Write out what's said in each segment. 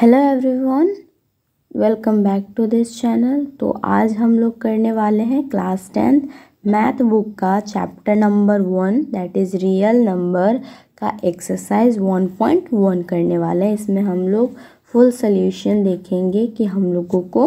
Hello everyone welcome back to this channel तो आज हम लोग करने वाले हैं क्लास टेंथ मैथ बुक का chapter number one that is real number का एक्सरसाइज वन पॉइंट वन करने वाले हैं इसमें हम लोग फुल सल्यूशन देखेंगे कि हम लोगों को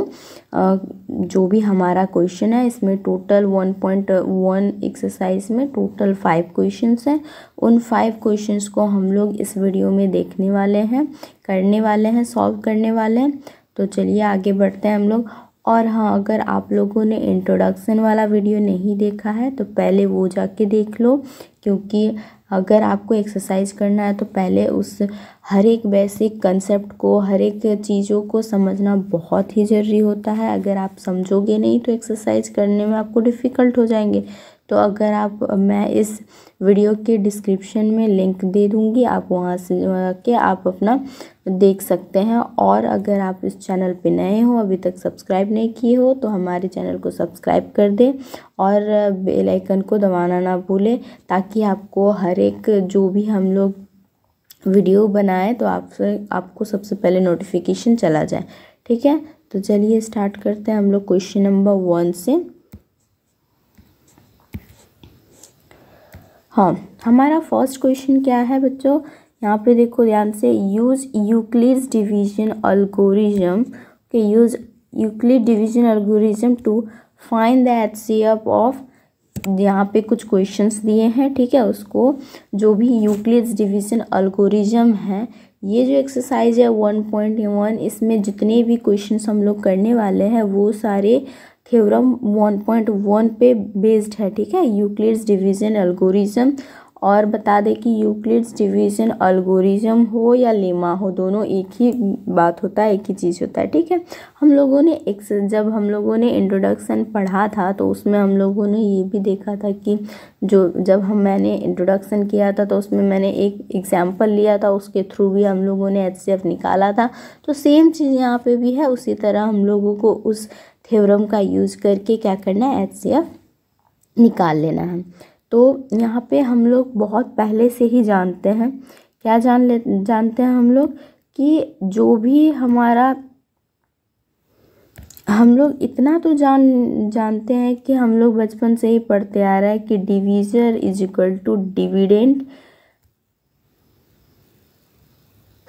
जो भी हमारा क्वेश्चन है इसमें total one point one exercise में टोटल फाइव क्वेश्चंस हैं उन फाइव क्वेश्चंस को हम लोग इस वीडियो में देखने वाले हैं करने वाले हैं सॉल्व करने वाले हैं तो चलिए आगे बढ़ते हैं हम लोग और हाँ अगर आप लोगों ने इंट्रोडक्शन वाला वीडियो नहीं देखा है तो पहले वो जाके देख लो क्योंकि अगर आपको एक्सरसाइज करना है तो पहले उस हर एक बेसिक कंसेप्ट को हर एक चीज़ों को समझना बहुत ही ज़रूरी होता है अगर आप समझोगे नहीं तो एक्सरसाइज करने में आपको डिफ़िकल्ट हो जाएंगे तो अगर आप मैं इस वीडियो के डिस्क्रिप्शन में लिंक दे दूँगी आप वहाँ से के आप अपना देख सकते हैं और अगर आप इस चैनल पे नए हो अभी तक सब्सक्राइब नहीं किए हो तो हमारे चैनल को सब्सक्राइब कर दें और बेल आइकन को दबाना ना भूलें ताकि आपको हर एक जो भी हम लोग वीडियो बनाएं तो आपसे आपको सबसे पहले नोटिफिकेशन चला जाए ठीक है तो चलिए स्टार्ट करते हैं हम लोग क्वेश्चन नंबर वन से हाँ हमारा फर्स्ट क्वेश्चन क्या है बच्चों यहाँ पे देखो ध्यान से यूज यूक्लिड डिवीजन अल्गोरिज्म के use Euclid division algorithm to find the HCF of यहाँ पे कुछ क्वेश्चंस दिए हैं ठीक है उसको जो भी यूक्लिड डिवीजन अल्गोरिज्म है ये जो एक्सरसाइज है वन पॉइंट वन इसमें जितने भी क्वेश्चंस हम लोग करने वाले हैं वो सारे थ्योरम 1.1 पे बेस्ड है ठीक है यूक्लिड्स डिवीजन एल्गोरिज्म और बता दें कि यूक्लिड्स डिवीजन अल्गोरिज्म हो या लेमा हो दोनों एक ही बात होता है एक ही चीज़ होता है ठीक है हम लोगों ने एक जब हम लोगों ने इंट्रोडक्शन पढ़ा था तो उसमें हम लोगों ने ये भी देखा था कि जो जब हम मैंने इंट्रोडक्शन किया था तो उसमें मैंने एक एग्जाम्पल लिया था उसके थ्रू भी हम लोगों ने एच निकाला था तो सेम चीज़ यहाँ पर भी है उसी तरह हम लोगों को उस थ्योरम का यूज़ करके क्या करना है एच एफ निकाल लेना है तो यहाँ पे हम लोग बहुत पहले से ही जानते हैं क्या जान ले जानते हैं हम लोग कि जो भी हमारा हम लोग इतना तो जान जानते हैं कि हम लोग बचपन से ही पढ़ते आ रहा है कि divisor is equal to dividend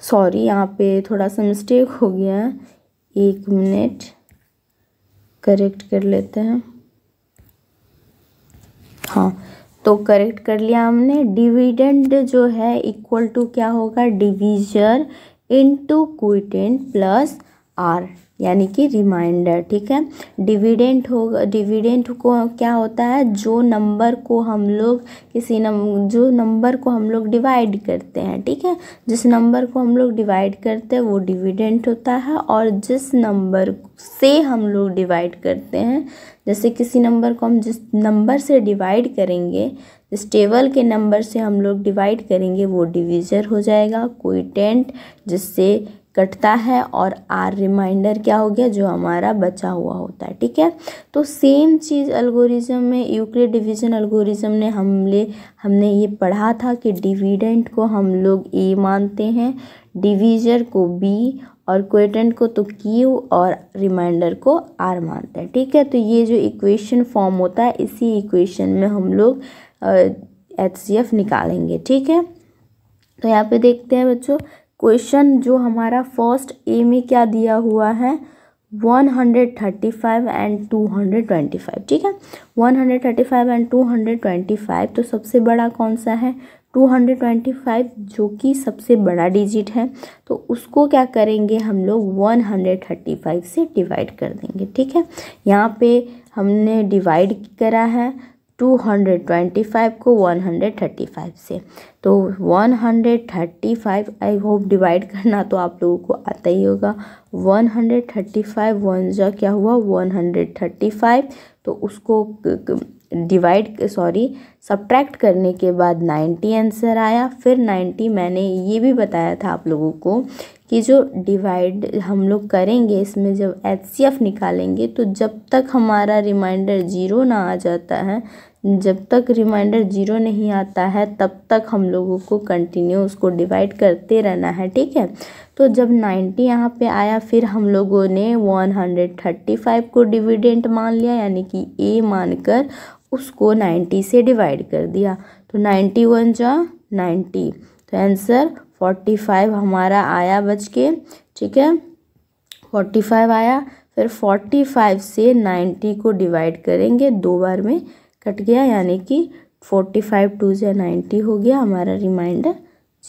sorry यहाँ पे थोड़ा सा मिस्टेक हो गया है एक मिनट करेक्ट कर लेते हैं हाँ तो करेक्ट कर लिया हमने डिविडेंड जो है इक्वल टू क्या होगा divisor into quotient plus R यानी कि रिमाइंडर ठीक है डिविडेंट हो डिविडेंट को क्या होता है जो नंबर को हम लोग किसी नम जो नंबर को हम लोग डिवाइड करते हैं ठीक है जिस नंबर को हम लोग डिवाइड करते हैं वो डिविडेंट होता है और जिस नंबर से हम लोग डिवाइड करते हैं जैसे किसी नंबर को हम जिस नंबर से डिवाइड करेंगे जिस टेबल के नंबर से हम लोग डिवाइड करेंगे वो डिविजर हो जाएगा कोई टेंट जिससे कटता है और आर रिमाइंडर क्या हो गया जो हमारा बचा हुआ होता है ठीक है तो सेम चीज़ अल्गोरिज्म में यूक्रे डिवीजन अल्गोरिज्म ने हमले हमने ये पढ़ा था कि डिविडेंट को हम लोग ए मानते हैं डिवीजर को बी और क्वेटेंट को तो क्यू और रिमाइंडर को आर मानते हैं ठीक है तो ये जो इक्वेशन फॉर्म होता है इसी इक्वेशन में हम लोग एच निकालेंगे ठीक है तो यहाँ पे देखते हैं बच्चों क्वेश्चन जो हमारा फर्स्ट ए में क्या दिया हुआ है one hundred thirty five and two hundred twenty five ठीक है one hundred thirty five and two hundred twenty five तो सबसे बड़ा कौन सा है टू हंड्रेड ट्वेंटी फाइव जो कि सबसे बड़ा डिजिट है तो उसको क्या करेंगे हम लोग वन हंड्रेड थर्टी फाइव से डिवाइड कर देंगे ठीक है यहाँ पे हमने डिवाइड करा है टू हंड्रेड ट्वेंटी फाइव को वन हंड्रेड थर्टी फाइव से तो 135 आई होप डिवाइड करना तो आप लोगों को आता ही होगा 135 वन जा क्या हुआ 135 तो उसको डिवाइड सॉरी सब्ट्रैक्ट करने के बाद 90 आंसर आया फिर 90 मैंने ये भी बताया था आप लोगों को कि जो डिवाइड हम लोग करेंगे इसमें जब एच निकालेंगे तो जब तक हमारा रिमाइंडर ज़ीरो ना आ जाता है जब तक रिमाइंडर जीरो नहीं आता है तब तक हम लोगों को कंटिन्यू उसको डिवाइड करते रहना है ठीक है तो जब नाइन्टी यहाँ पे आया फिर हम लोगों ने वन हंड्रेड थर्टी फाइव को डिविडेंट मान लिया यानी कि ए मानकर उसको नाइन्टी से डिवाइड कर दिया तो नाइन्टी वन जा नाइन्टी तो आंसर फोर्टी फाइव हमारा आया बच के ठीक है फाइव आया फिर फाइव से नाइन्टी को डिवाइड करेंगे दो बार में कट गया यानी कि फोर्टी फाइव टू ज़ै नाइन्टी हो गया हमारा रिमाइंडर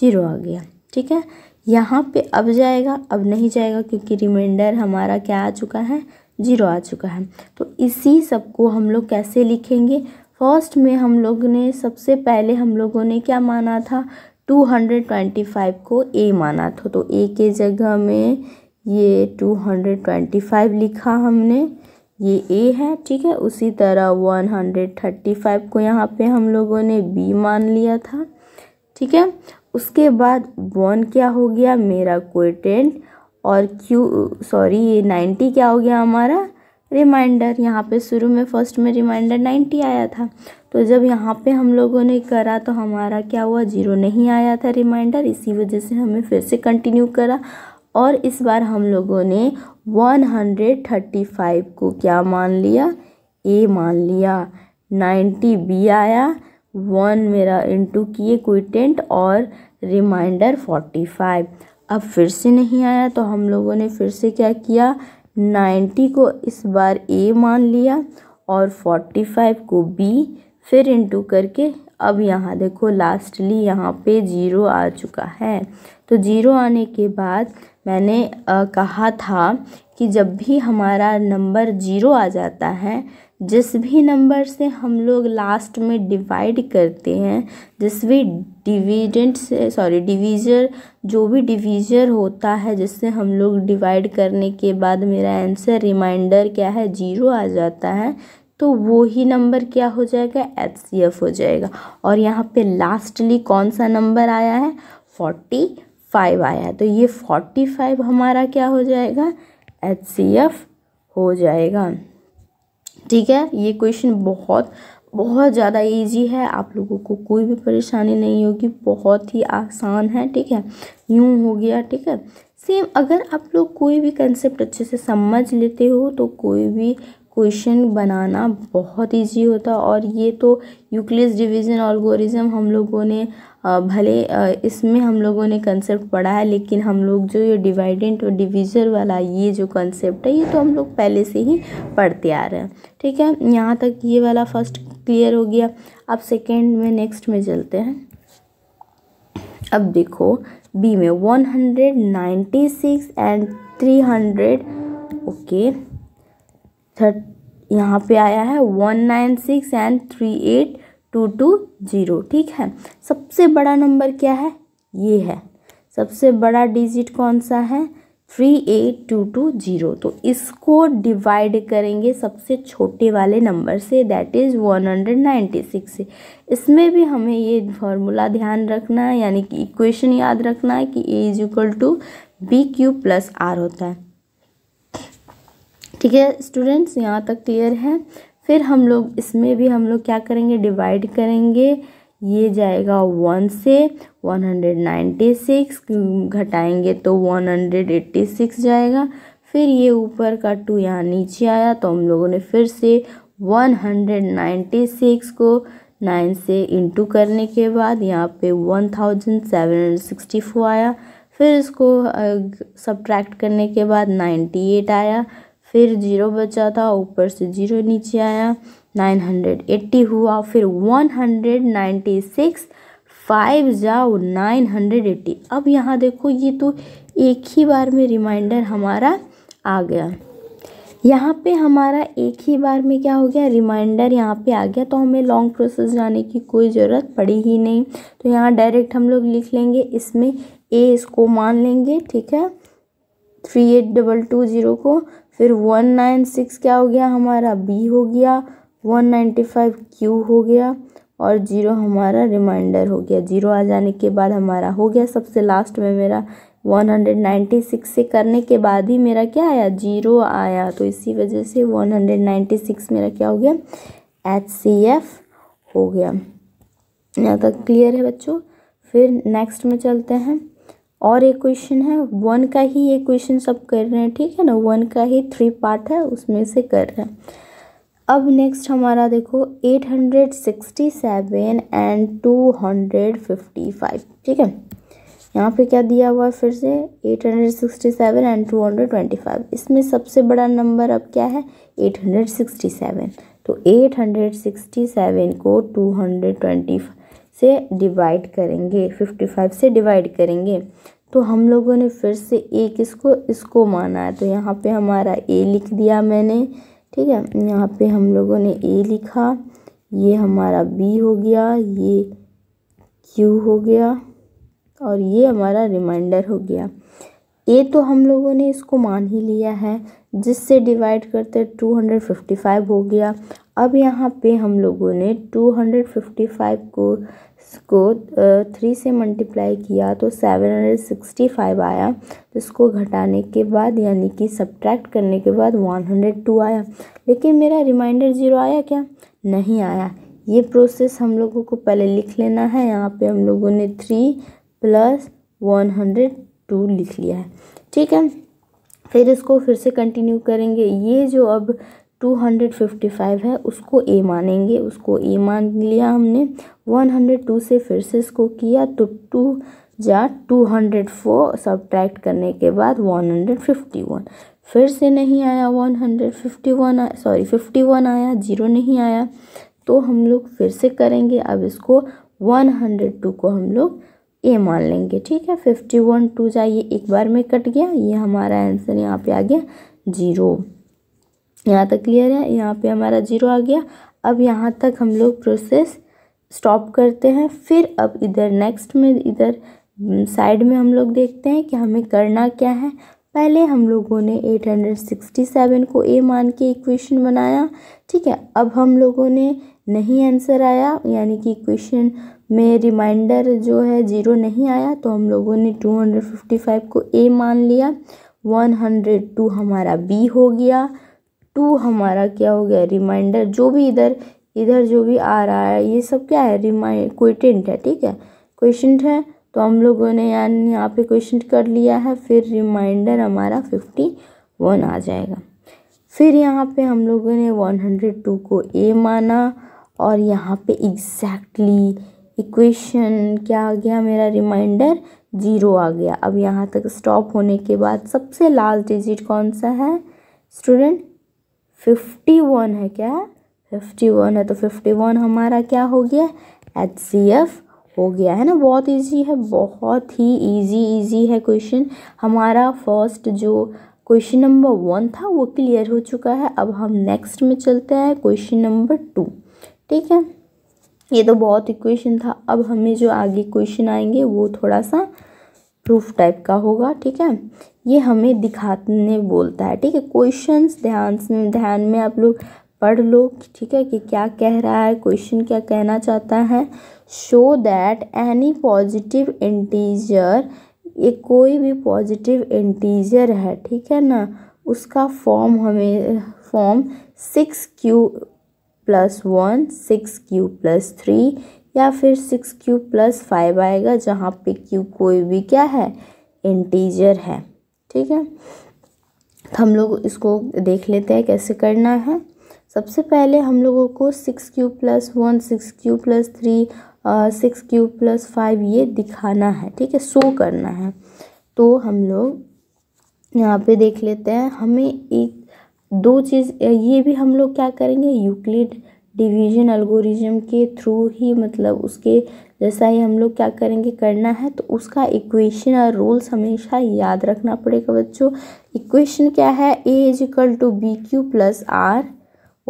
ज़ीरो आ गया ठीक है यहाँ पे अब जाएगा अब नहीं जाएगा क्योंकि रिमाइंडर हमारा क्या आ चुका है ज़ीरो आ चुका है तो इसी सब को हम लोग कैसे लिखेंगे फर्स्ट में हम लोग ने सबसे पहले हम लोगों ने क्या माना था टू हंड्रेड ट्वेंटी फाइव को ए माना था तो ए के जगह में ये टू हंड्रेड ट्वेंटी फाइव लिखा हमने ये ए है ठीक है उसी तरह वन हंड्रेड थर्टी फाइव को यहाँ पे हम लोगों ने बी मान लिया था ठीक है उसके बाद वन क्या हो गया मेरा कोटेंट और क्यू सॉरी ये नाइन्टी क्या हो गया हमारा रिमाइंडर यहाँ पे शुरू में फर्स्ट में रिमाइंडर नाइन्टी आया था तो जब यहाँ पे हम लोगों ने करा तो हमारा क्या हुआ जीरो नहीं आया था रिमाइंडर इसी वजह से हमें फिर से कंटिन्यू करा और इस बार हम लोगों ने वन हंड्रेड थर्टी फाइव को क्या मान लिया ए मान लिया नाइन्टी बी आया वन मेरा इंटू किए क्विटेंट और रिमाइंडर फोर्टी फाइव अब फिर से नहीं आया तो हम लोगों ने फिर से क्या किया नाइन्टी को इस बार ए मान लिया और फोर्टी फाइव को बी फिर इंटू करके अब यहाँ देखो लास्टली यहाँ पे ज़ीरो आ चुका है तो ज़ीरो आने के बाद मैंने कहा था कि जब भी हमारा नंबर जीरो आ जाता है जिस भी नंबर से हम लोग लास्ट में डिवाइड करते हैं जिस भी डिविडेंट से सॉरी डिवीज़र जो भी डिवीज़र होता है जिससे हम लोग डिवाइड करने के बाद मेरा आंसर रिमाइंडर क्या है जीरो आ जाता है तो वो ही नंबर क्या हो जाएगा एच सी एफ हो जाएगा और यहाँ पे लास्टली कौन सा नंबर आया है फोर्टी फाइव आया तो ये फोर्टी फाइव हमारा क्या हो जाएगा एच सी एफ हो जाएगा ठीक है ये क्वेश्चन बहुत बहुत ज़्यादा इजी है आप लोगों को कोई भी परेशानी नहीं होगी बहुत ही आसान है ठीक है यूँ हो गया ठीक है सेम अगर आप लोग कोई भी कंसेप्ट अच्छे से समझ लेते हो तो कोई भी क्वेश्चन बनाना बहुत इजी होता और ये तो यूक्लिस डिवीज़न ऑलगोरिज्म हम लोगों ने भले इसमें हम लोगों ने कंसेप्ट पढ़ा है लेकिन हम लोग जो ये डिवाइडेंट और डिविजर वाला ये जो कंसेप्ट है ये तो हम लोग पहले से ही पढ़ते आ रहे हैं ठीक है यहाँ तक ये वाला फर्स्ट क्लियर हो गया अब सेकेंड में नेक्स्ट में चलते हैं अब देखो बी में one hundred ninety six and three hundred okay thirty यहाँ पे आया है one nine six and three eight two two zero ठीक है सबसे बड़ा नंबर क्या है ये है सबसे बड़ा डिजिट कौन सा है three eight two two zero तो इसको डिवाइड करेंगे सबसे छोटे वाले नंबर से that is one hundred ninety six से इसमें भी हमें ये फॉर्मूला ध्यान रखना है यानी कि इक्वेशन याद रखना है कि A is equal to B Q plus R होता है ठीक है स्टूडेंट्स यहाँ तक क्लियर है फिर हम लोग इसमें भी हम लोग क्या करेंगे डिवाइड करेंगे ये जाएगा वन से वन हंड्रेड नाइन्टी सिक्स घटाएँगे तो वन हंड्रेड एट्टी सिक्स जाएगा फिर ये ऊपर का टू यहाँ नीचे आया तो हम लोगों ने फिर से वन हंड्रेड नाइन्टी सिक्स को नाइन से इंटू करने के बाद यहाँ पे one thousand seven hundred sixty four आया फिर इसको सब्ट्रैक्ट करने के बाद नाइन्टी एट आया फिर जीरो बचा था ऊपर से जीरो नीचे आया नाइन हंड्रेड एट्टी हुआ फिर one hundred ninety six five जाओ नाइन हंड्रेड एट्टी अब यहाँ देखो ये तो एक ही बार में रिमाइंडर हमारा आ गया यहाँ पे हमारा एक ही बार में क्या हो गया रिमाइंडर यहाँ पे आ गया तो हमें लॉन्ग प्रोसेस जाने की कोई ज़रूरत पड़ी ही नहीं तो यहाँ डायरेक्ट हम लोग लिख लेंगे इसमें ए इसको मान लेंगे ठीक है three eight double two zero को फिर वन नाइन सिक्स क्या हो गया हमारा बी हो गया वन नाइन्टी फाइव क्यू हो गया और जीरो हमारा रिमाइंडर हो गया जीरो आ जाने के बाद हमारा हो गया सबसे लास्ट में मेरा वन हंड्रेड नाइन्टी सिक्स से करने के बाद ही मेरा क्या आया जीरो आया तो इसी वजह से वन हंड्रेड नाइन्टी सिक्स मेरा क्या हो गया एच सी एफ हो गया यहाँ तक क्लियर है बच्चों फिर नेक्स्ट में चलते हैं और एक क्वेश्चन है वन का ही ये क्वेश्चन सब कर रहे हैं ठीक है ना वन का ही थ्री पार्ट है उसमें से कर रहे हैं अब नेक्स्ट हमारा देखो eight hundred sixty seven and two hundred fifty five ठीक है यहाँ पे क्या दिया हुआ है फिर से eight hundred sixty seven and two hundred twenty five इसमें सबसे बड़ा नंबर अब क्या है एट हंड्रेड सिक्सटी सेवन तो एट हंड्रेड सिक्सटी सेवन को टू हंड्रेड ट्वेंटी फाइव से डिवाइड करेंगे फिफ्टी फाइव से डिवाइड करेंगे तो हम लोगों ने फिर से एक किसको इसको माना है तो यहाँ पे हमारा ए लिख दिया मैंने ठीक है यहाँ पे हम लोगों ने ए लिखा ये हमारा बी हो गया ये क्यू हो गया और ये हमारा रिमाइंडर हो गया ए तो हम लोगों ने इसको मान ही लिया है जिससे डिवाइड करते टू हंड्रेड फिफ्टी फाइव हो गया अब यहाँ पे हम लोगों ने टू हंड्रेड फिफ्टी फाइव को को थ्री से मल्टीप्लाई किया तो सेवन हंड्रेड सिक्सटी फाइव आया तो इसको घटाने के बाद यानी कि सब्ट्रैक्ट करने के बाद वन हंड्रेड टू आया लेकिन मेरा रिमाइंडर ज़ीरो आया क्या नहीं आया ये प्रोसेस हम लोगों को पहले लिख लेना है यहाँ पे हम लोगों ने three plus one hundred two लिख लिया है ठीक है फिर इसको फिर से कंटिन्यू करेंगे ये जो अब टू हंड्रेड फिफ्टी फाइव है उसको ए मानेंगे उसको ए मान लिया हमने वन हंड्रेड टू से फिर से इसको किया तो टू जा टू हंड्रेड फोर सब्ट्रैक्ट करने के बाद वन हंड्रेड फिफ्टी वन फिर से नहीं आया one hundred fifty one sorry fifty one आया जीरो नहीं आया तो हम लोग फिर से करेंगे अब इसको वन हंड्रेड टू को हम लोग ए मान लेंगे ठीक है फिफ्टी वन टू जाइए एक बार में कट गया ये हमारा आंसर यहाँ पे आ गया जीरो यहाँ तक क्लियर है यहाँ पे हमारा जीरो आ गया अब यहाँ तक हम लोग प्रोसेस स्टॉप करते हैं फिर अब इधर नेक्स्ट में इधर साइड हम्म, में हम लोग देखते हैं कि हमें करना क्या है पहले हम लोगों ने 867 को ए मान के इक्वेशन बनाया ठीक है अब हम लोगों ने नहीं आंसर आया यानी कि इक्वेशन में रिमाइंडर जो है ज़ीरो नहीं आया तो हम लोगों ने 255 को ए मान लिया 102 हमारा बी हो गया टू हमारा क्या हो गया रिमाइंडर जो भी इधर इधर जो भी आ रहा है ये सब क्या है रिमाइंड क्वेटेंट है ठीक है क्वेश्चन है तो हम लोगों ने यानी यहाँ पे क्वेश्चन कर लिया है फिर रिमाइंडर हमारा फिफ्टी वन आ जाएगा फिर यहाँ पे हम लोगों ने वन हंड्रेड टू को ए माना और यहाँ पे एग्जैक्टली इक्वेशन क्या आ गया मेरा रिमाइंडर जीरो आ गया अब यहाँ तक स्टॉप होने के बाद सबसे लास्ट डिजिट कौन सा है स्टूडेंट फिफ्टी वन है क्या फिफ्टी वन है तो फिफ्टी वन हमारा क्या हो गया एच सी एफ हो गया है ना बहुत इजी है बहुत ही इजी इजी है क्वेश्चन हमारा फर्स्ट जो क्वेश्चन नंबर वन था वो क्लियर हो चुका है अब हम नेक्स्ट में चलते हैं क्वेश्चन नंबर टू ठीक है ये तो बहुत ही क्वेश्चन था अब हमें जो आगे क्वेश्चन आएंगे वो थोड़ा सा प्रूफ टाइप का होगा ठीक है ये हमें दिखाने बोलता है ठीक है क्वेश्चंस ध्यान ध्यान में आप लोग पढ़ लो ठीक है कि क्या कह रहा है क्वेश्चन क्या कहना चाहता है show that any positive integer ये कोई भी पॉजिटिव इंटीजर है ठीक है ना उसका फॉर्म हमें form six q plus one six q plus three या फिर सिक्स क्यू प्लस फाइव आएगा जहाँ पे क्यू कोई भी क्या है इंटीजर है ठीक है तो हम लोग इसको देख लेते हैं कैसे करना है सबसे पहले हम लोगों को six q plus one six q plus three six q plus five ये दिखाना है ठीक है शो करना है तो हम लोग यहाँ पे देख लेते हैं हमें एक दो चीज़ ये भी हम लोग क्या करेंगे यूक्लिड डिवीजन एल्गोरिज्म के थ्रू ही मतलब उसके जैसा ही हम लोग क्या करेंगे करना है तो उसका इक्वेशन और रूल्स हमेशा याद रखना पड़ेगा बच्चों इक्वेशन क्या है a is equal to B Q plus r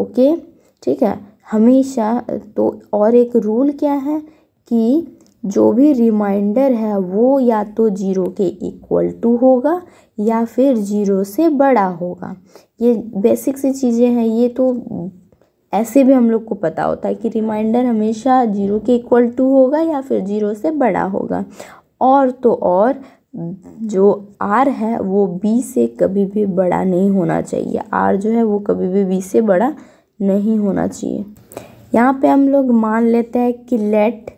okay ठीक है हमेशा तो और एक रूल क्या है कि जो भी रिमाइंडर है वो या तो जीरो के इक्वल टू होगा या फिर जीरो से बड़ा होगा ये बेसिक सी चीज़ें हैं ये तो ऐसे भी हम लोग को पता होता है कि रिमाइंडर हमेशा जीरो के इक्वल टू होगा या फिर जीरो से बड़ा होगा और तो और जो आर है वो बी से कभी भी बड़ा नहीं होना चाहिए आर जो है वो कभी भी बी से बड़ा नहीं होना चाहिए यहाँ पे हम लोग मान लेते हैं कि लेट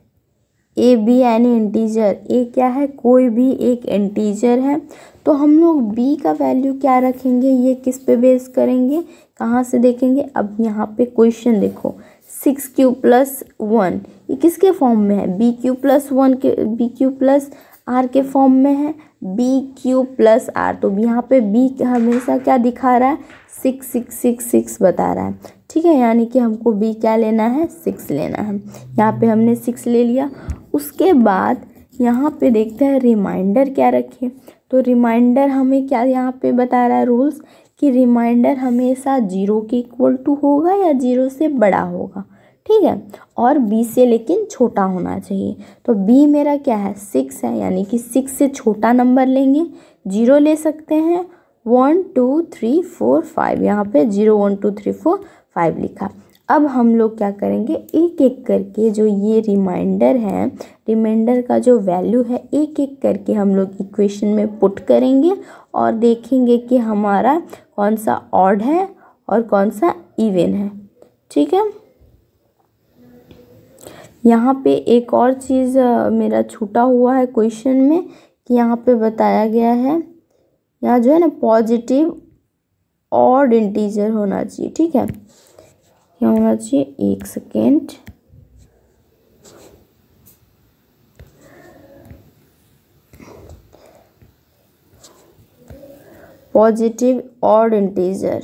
ए बी यानी इंटीजर ए क्या है कोई भी एक इंटीजर है तो हम लोग बी का वैल्यू क्या रखेंगे ये किस पे बेस करेंगे कहाँ से देखेंगे अब यहाँ पे क्वेश्चन देखो सिक्स क्यू प्लस वन ये किसके फॉर्म में है बी क्यू प्लस वन के बी क्यू प्लस आर के फॉर्म में है बी क्यू प्लस आर तो यहाँ पे बी हमेशा क्या दिखा रहा है सिक्स सिक्स सिक्स सिक्स बता रहा है ठीक है यानी कि हमको बी क्या लेना है सिक्स लेना है यहाँ पे हमने सिक्स ले लिया उसके बाद यहाँ पे देखते हैं रिमाइंडर क्या रखें तो रिमाइंडर हमें क्या यहाँ पे बता रहा है रूल्स कि रिमाइंडर हमेशा जीरो के इक्वल टू होगा या जीरो से बड़ा होगा ठीक है और बी से लेकिन छोटा होना चाहिए तो बी मेरा क्या है सिक्स है यानी कि सिक्स से छोटा नंबर लेंगे जीरो ले सकते हैं one two three four five यहाँ पे zero one two three four five लिखा अब हम लोग क्या करेंगे एक एक करके जो ये रिमाइंडर है रिमाइंडर का जो वैल्यू है एक एक करके हम लोग इक्वेशन में पुट करेंगे और देखेंगे कि हमारा कौन सा ऑड है और कौन सा इवेन है ठीक है यहाँ पे एक और चीज़ मेरा छूटा हुआ है क्वेश्चन में कि यहाँ पे बताया गया है यहाँ जो है ना पॉजिटिव ऑड इंटीजर होना चाहिए ठीक है क्या होना चाहिए एक सेकेंड पॉजिटिव ऑड इंटीजर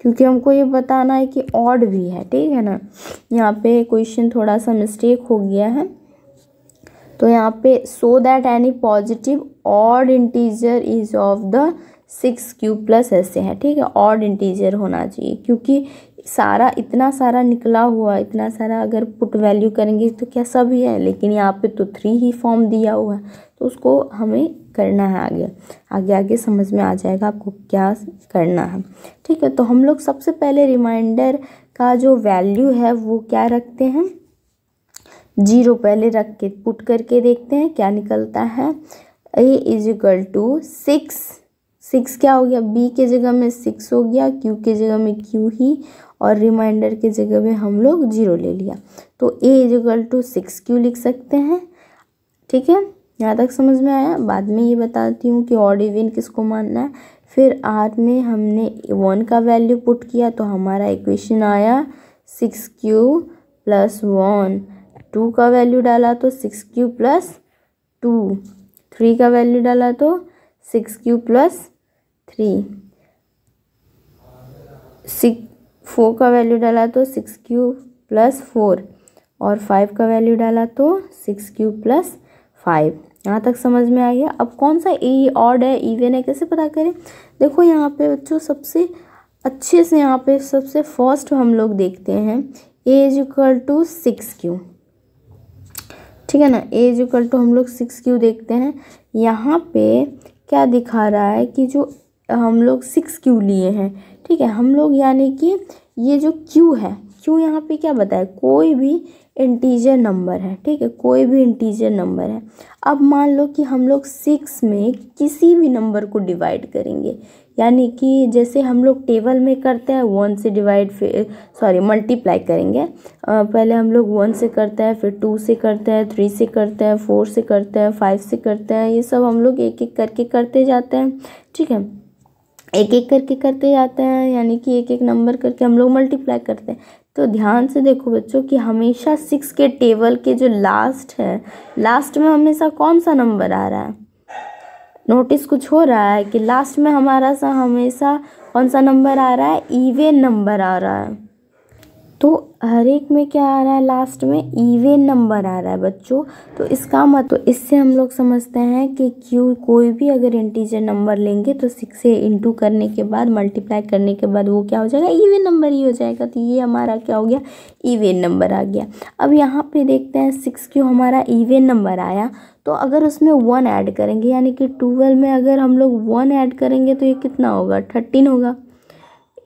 क्योंकि हमको ये बताना है कि ऑड भी है ठीक है ना यहाँ पे क्वेश्चन थोड़ा सा मिस्टेक हो गया है तो यहाँ पे so that any positive odd integer is of the six q plus ऐसे है ठीक है ऑड इंटीजर होना चाहिए क्योंकि सारा इतना सारा निकला हुआ इतना सारा अगर पुट वैल्यू करेंगे तो क्या सब ही है लेकिन यहाँ पे तो थ्री ही फॉर्म दिया हुआ है तो उसको हमें करना है आगे आगे आगे समझ में आ जाएगा आपको क्या करना है ठीक है तो हम लोग सबसे पहले रिमाइंडर का जो वैल्यू है वो क्या रखते हैं जीरो पहले रख के पुट करके देखते हैं क्या निकलता है a is equal to six six क्या हो गया बी के जगह में सिक्स हो गया क्यू के जगह में क्यू ही और रिमाइंडर के जगह में हम लोग जीरो ले लिया तो a is equal to six q लिख सकते हैं ठीक है यहाँ तक समझ में आया बाद में ये बताती हूँ कि ऑड इवन किसको मानना है फिर आर में हमने वन का वैल्यू पुट किया तो हमारा इक्वेशन आया six q plus one two का वैल्यू डाला तो six q plus two three का वैल्यू डाला तो six q plus three four का वैल्यू डाला तो सिक्स क्यू प्लस फोर और फाइव का वैल्यू डाला तो सिक्स क्यू प्लस फाइव यहाँ तक समझ में आ गया अब कौन सा ई ऑड है ईवेन है कैसे पता करें देखो यहाँ पे बच्चों सबसे अच्छे से यहाँ पे सबसे फर्स्ट हम लोग देखते हैं a is equal to six q ठीक है ना ए इज इक्वल टू हम लोग सिक्स क्यू देखते हैं यहाँ पे क्या दिखा रहा है कि जो हम लोग सिक्स क्यू लिए हैं ठीक है हम लोग यानी कि ये जो क्यू है क्यू यहाँ पे क्या बताया कोई भी इंटीजर नंबर है ठीक है कोई भी इंटीजर नंबर है अब मान लो कि हम लोग सिक्स में किसी भी नंबर को डिवाइड करेंगे यानी कि जैसे हम लोग टेबल में करते हैं वन से डिवाइड फिर सॉरी मल्टीप्लाई करेंगे पहले हम लोग वन से करते हैं फिर टू से करते हैं थ्री से करते हैं फोर से करते हैं फाइव से करते हैं ये सब हम लोग एक एक करके करते जाते हैं ठीक है एक एक करके करते जाते हैं यानी कि एक एक नंबर करके हम लोग मल्टीप्लाई करते हैं तो ध्यान से देखो बच्चों कि हमेशा सिक्स के टेबल के जो लास्ट है लास्ट में हमेशा कौन सा नंबर आ रहा है नोटिस कुछ हो रहा है कि लास्ट में हमारा सा हमेशा कौन सा नंबर आ रहा है ईवे नंबर आ रहा है तो हर एक में क्या आ रहा है लास्ट में ईवेन नंबर आ रहा है बच्चों तो इसका मत तो इससे हम लोग समझते हैं कि क्यू कोई भी अगर इंटीजर नंबर लेंगे तो सिक्स से इंटू करने के बाद मल्टीप्लाई करने के बाद वो क्या हो जाएगा ईवेन नंबर ही हो जाएगा तो ये हमारा क्या हो गया ईवेन नंबर आ गया अब यहाँ पर देखते हैं सिक्स क्यू हमारा ईवेन नंबर आया तो अगर उसमें वन ऐड करेंगे यानी कि ट्वेल्व में अगर हम लोग वन ऐड करेंगे तो ये कितना होगा थर्टीन होगा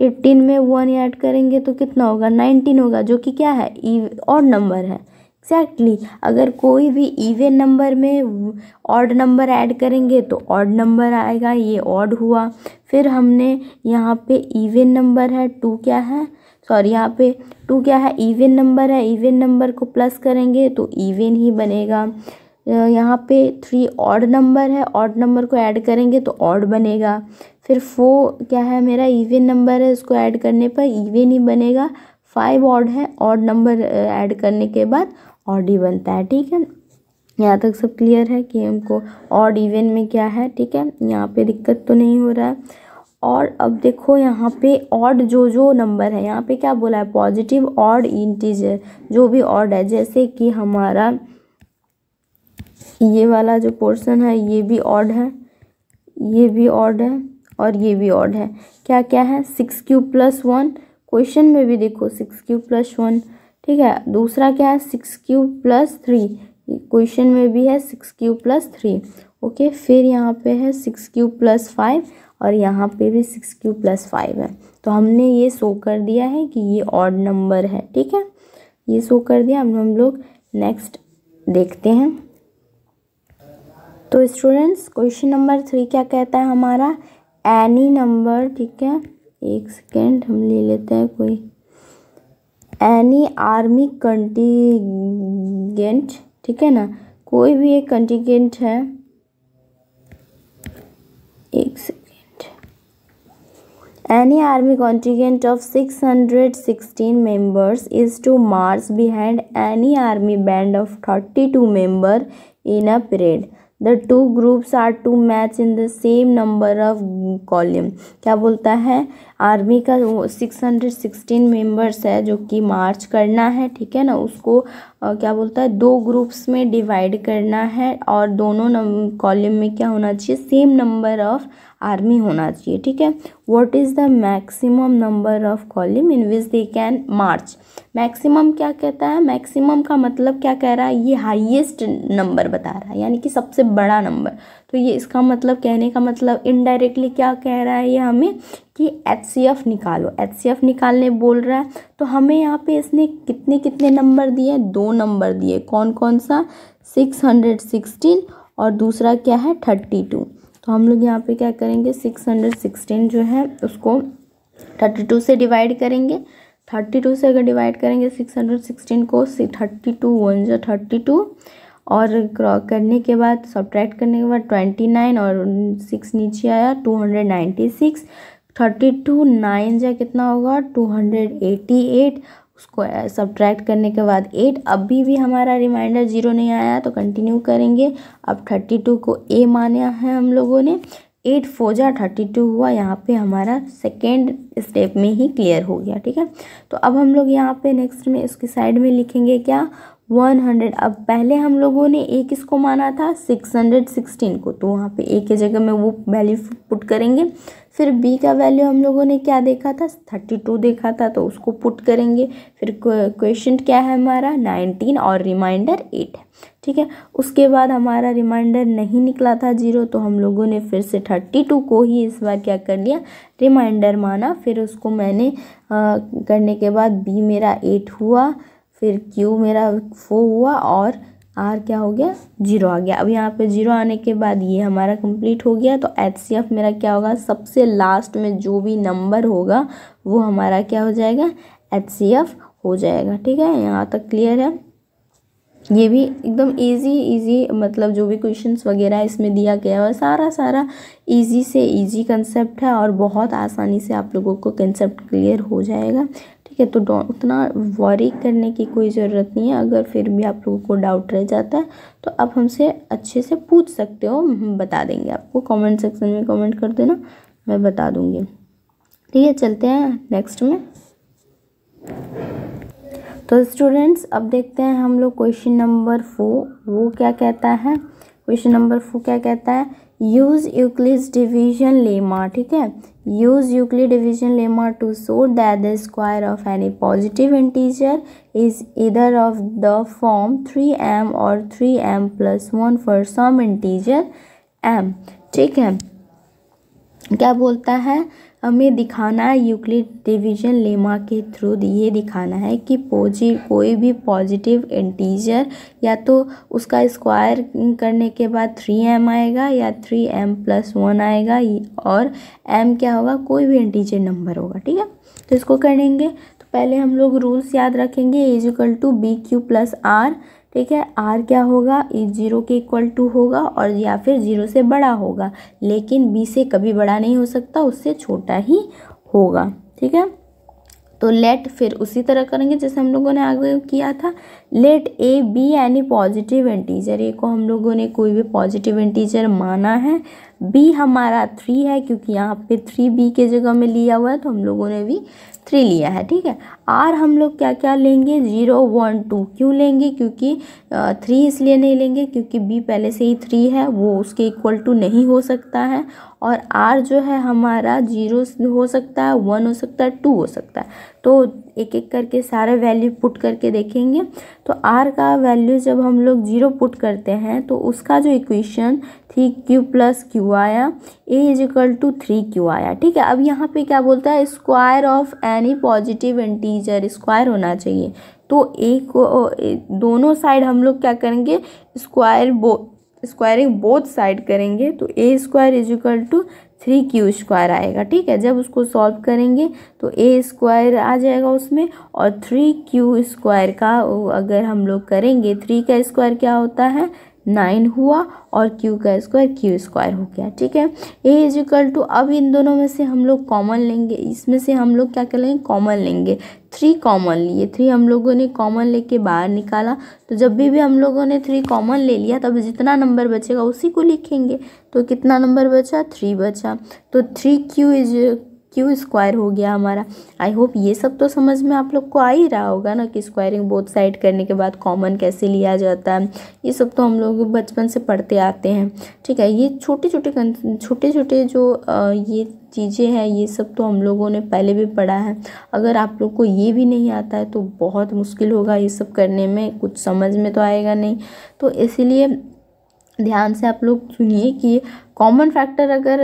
एट्टीन में वन ऐड करेंगे तो कितना होगा नाइनटीन होगा जो कि क्या है ई और नंबर है एक्जैक्टली exactly. अगर कोई भी ईवेन नंबर में ऑड नंबर ऐड करेंगे तो ऑड नंबर आएगा ये ऑड हुआ फिर हमने यहाँ पे इवेन नंबर है टू क्या है सॉरी यहाँ पे टू क्या है इवेन नंबर है इवेन नंबर को प्लस करेंगे तो इवेन ही बनेगा यहाँ पे थ्री ऑड नंबर है ऑड नंबर को ऐड करेंगे तो ऑड बनेगा फिर फो क्या है मेरा इवन नंबर है उसको ऐड करने पर इवन ही बनेगा फाइव ऑड है ऑड नंबर ऐड करने के बाद ऑड ही बनता है ठीक है यहाँ तक सब क्लियर है कि हमको ऑड इवन में क्या है ठीक है यहाँ पे दिक्कत तो नहीं हो रहा है और अब देखो यहाँ पे ऑड जो जो नंबर है यहाँ पे क्या बोला है पॉजिटिव ऑड इंटीजर जो भी ऑड है जैसे कि हमारा ये वाला जो पोर्शन है ये भी ऑड है ये भी ऑड है और ये भी ऑड है क्या क्या है six q plus one question में भी देखो सिक्स क्यू प्लस वन ठीक है दूसरा क्या है six q plus three question में भी है six q plus three okay फिर यहाँ पे है सिक्स क्यू प्लस फाइव और यहाँ पे भी सिक्स क्यू प्लस फाइव है तो हमने ये शो कर दिया है कि ये ऑड नंबर है ठीक है ये शो कर दिया अब हम लोग नेक्स्ट देखते हैं तो स्टूडेंट्स क्वेश्चन नंबर थ्री क्या कहता है हमारा एनी नंबर ठीक है एक सेकेंड हम ले लेते हैं कोई एनी आर्मी कंटीगेंट ठीक है ना कोई भी एक कंटीगेंट है एक second any army contingent of six hundred sixteen members is to march behind any army band of thirty two member in a parade the two groups are to match in the same number of column क्या बोलता है army का six hundred sixteen members है जो कि मार्च करना है ठीक है ना उसको आ, क्या बोलता है दो ग्रुप्स में डिवाइड करना है और दोनों कॉलम में क्या होना चाहिए सेम नंबर ऑफ़ आर्मी होना चाहिए ठीक है what is the maximum number of column in which they can march maximum क्या कहता है मैक्सिमम का मतलब क्या कह रहा है ये हाईएस्ट नंबर बता रहा है यानी कि सबसे बड़ा नंबर तो ये इसका मतलब कहने का मतलब इनडायरेक्टली क्या कह रहा है ये हमें कि एच सी एफ निकालो एच सी एफ निकालने बोल रहा है तो हमें यहाँ पे इसने कितने कितने नंबर दिए दो नंबर दिए कौन कौन सा सिक्स हंड्रेड सिक्सटीन और दूसरा क्या है थर्टी टू तो हम लोग यहाँ पे क्या करेंगे सिक्स हंड्रेड सिक्सटीन जो है उसको थर्टी टू से डिवाइड करेंगे थर्टी टू से अगर डिवाइड करेंगे सिक्स हंड्रेड सिक्सटीन को थर्टी टू वन जो थर्टी टू और करने के बाद सब्ट्रैक्ट करने के बाद ट्वेंटी नाइन और सिक्स नीचे आया two hundred ninety six thirty two nine जो कितना होगा टू हंड्रेड एटी एट उसको सब्ट्रैक्ट करने के बाद एट अभी भी हमारा रिमाइंडर जीरो नहीं आया तो कंटिन्यू करेंगे अब थर्टी टू को ए माना है हम लोगों ने एट फोजा थर्टी टू हुआ यहाँ पे हमारा सेकेंड स्टेप में ही क्लियर हो गया ठीक है तो अब हम लोग यहाँ पे नेक्स्ट में इसकी साइड में लिखेंगे क्या वन हंड्रेड अब पहले हम लोगों ने ए इसको माना था सिक्स हंड्रेड सिक्सटीन को तो वहाँ पे ए के जगह में वो वैल्यू पुट करेंगे फिर बी का वैल्यू हम लोगों ने क्या देखा था थर्टी टू देखा था तो उसको पुट करेंगे फिर क्वेश्चन क्या है हमारा नाइनटीन और रिमाइंडर एट है ठीक है उसके बाद हमारा रिमाइंडर नहीं निकला था जीरो तो हम लोगों ने फिर से थर्टी टू को ही इस बार क्या कर लिया रिमाइंडर माना फिर उसको मैंने आ, करने के बाद बी मेरा एट हुआ फिर क्यू मेरा फोर हुआ और आर क्या हो गया जीरो आ गया अब यहाँ पे जीरो आने के बाद ये हमारा कंप्लीट हो गया तो एच मेरा क्या होगा सबसे लास्ट में जो भी नंबर होगा वो हमारा क्या हो जाएगा एच हो जाएगा ठीक है यहाँ तक क्लियर है ये भी एकदम इजी इजी मतलब जो भी क्वेश्चंस वगैरह इसमें दिया गया है सारा सारा इजी से इजी कंसेप्ट है और बहुत आसानी से आप लोगों को कंसेप्ट क्लियर हो जाएगा ठीक है तो उतना वॉरी करने की कोई ज़रूरत नहीं है अगर फिर भी आप लोगों को डाउट रह जाता है तो आप हमसे अच्छे से पूछ सकते हो हम बता देंगे आपको कमेंट सेक्शन में कमेंट कर देना मैं बता दूँगी ठीक है चलते हैं नेक्स्ट में तो स्टूडेंट्स अब देखते हैं हम लोग क्वेश्चन नंबर फोर वो क्या कहता है क्वेश्चन नंबर फोर क्या कहता है यूज यूक्लिस डिवीजन लेमा ठीक है use Euclid division lemma to show that the square of any positive integer is either of the form three m और three m plus one for some integer m ठीक है क्या बोलता है हमें दिखाना है यूक्लिड डिवीजन लेमा के थ्रू ये दिखाना है कि पोजी कोई भी पॉजिटिव इंटीजर या तो उसका स्क्वायर करने के बाद थ्री एम आएगा या थ्री एम प्लस वन आएगा और एम क्या होगा कोई भी इंटीजर नंबर होगा ठीक है तो इसको करेंगे तो पहले हम लोग रूल्स याद रखेंगे is equal to B Q plus r ठीक है आर क्या होगा ज़ीरो e के इक्वल टू होगा और या फिर ज़ीरो से बड़ा होगा लेकिन बी से कभी बड़ा नहीं हो सकता उससे छोटा ही होगा ठीक है तो लेट फिर उसी तरह करेंगे जैसे हम लोगों ने आगे किया था लेट ए बी यानी पॉजिटिव इंटीजर ए को हम लोगों ने कोई भी पॉजिटिव इंटीजर माना है बी हमारा थ्री है क्योंकि यहाँ पे थ्री बी के जगह में लिया हुआ है तो हम लोगों ने भी थ्री लिया है ठीक है आर हम लोग क्या क्या लेंगे ज़ीरो वन टू क्यों लेंगे क्योंकि थ्री इसलिए नहीं लेंगे क्योंकि बी पहले से ही थ्री है वो उसके इक्वल टू नहीं हो सकता है और आर जो है हमारा जीरो हो सकता है वन हो सकता है टू हो सकता है तो एक एक करके सारे वैल्यू पुट करके देखेंगे तो आर का वैल्यू जब हम लोग जीरो पुट करते हैं तो उसका जो equation three q plus q आया a is equal to three q आया ठीक है अब यहाँ पे क्या बोलता है square of any positive integer square होना चाहिए तो ए को दोनों साइड हम लोग क्या करेंगे स्क्वायर बो स्क्वायरिंग बोथ साइड करेंगे तो a square is equal to three q square आएगा ठीक है जब उसको सॉल्व करेंगे तो ए स्क्वायर आ जाएगा उसमें और थ्री क्यू स्क्वायर का अगर हम लोग करेंगे थ्री का स्क्वायर क्या होता है नाइन हुआ और क्यू का स्क्वायर क्यू स्क्वायर हो गया ठीक है ए इज इक्वल टू अब इन दोनों में से हम लोग कॉमन लेंगे इसमें से हम लोग क्या कर लेंगे कॉमन लेंगे थ्री कॉमन लिए थ्री हम लोगों ने कॉमन लेके बाहर निकाला तो जब भी भी हम लोगों ने थ्री कॉमन ले लिया तब जितना नंबर बचेगा उसी को लिखेंगे तो कितना नंबर बचा थ्री बचा तो three q is q square हो गया हमारा आई होप ये सब तो समझ में आप लोग को आ ही रहा होगा ना कि स्क्वायरिंग बोथ साइड करने के बाद कॉमन कैसे लिया जाता है ये सब तो हम लोग बचपन से पढ़ते आते हैं ठीक है ये छोटे छोटे छोटे छोटे जो आ, ये चीज़ें हैं ये सब तो हम लोगों ने पहले भी पढ़ा है अगर आप लोग को ये भी नहीं आता है तो बहुत मुश्किल होगा ये सब करने में कुछ समझ में तो आएगा नहीं तो इसीलिए ध्यान से आप लोग सुनिए कि कॉमन फैक्टर अगर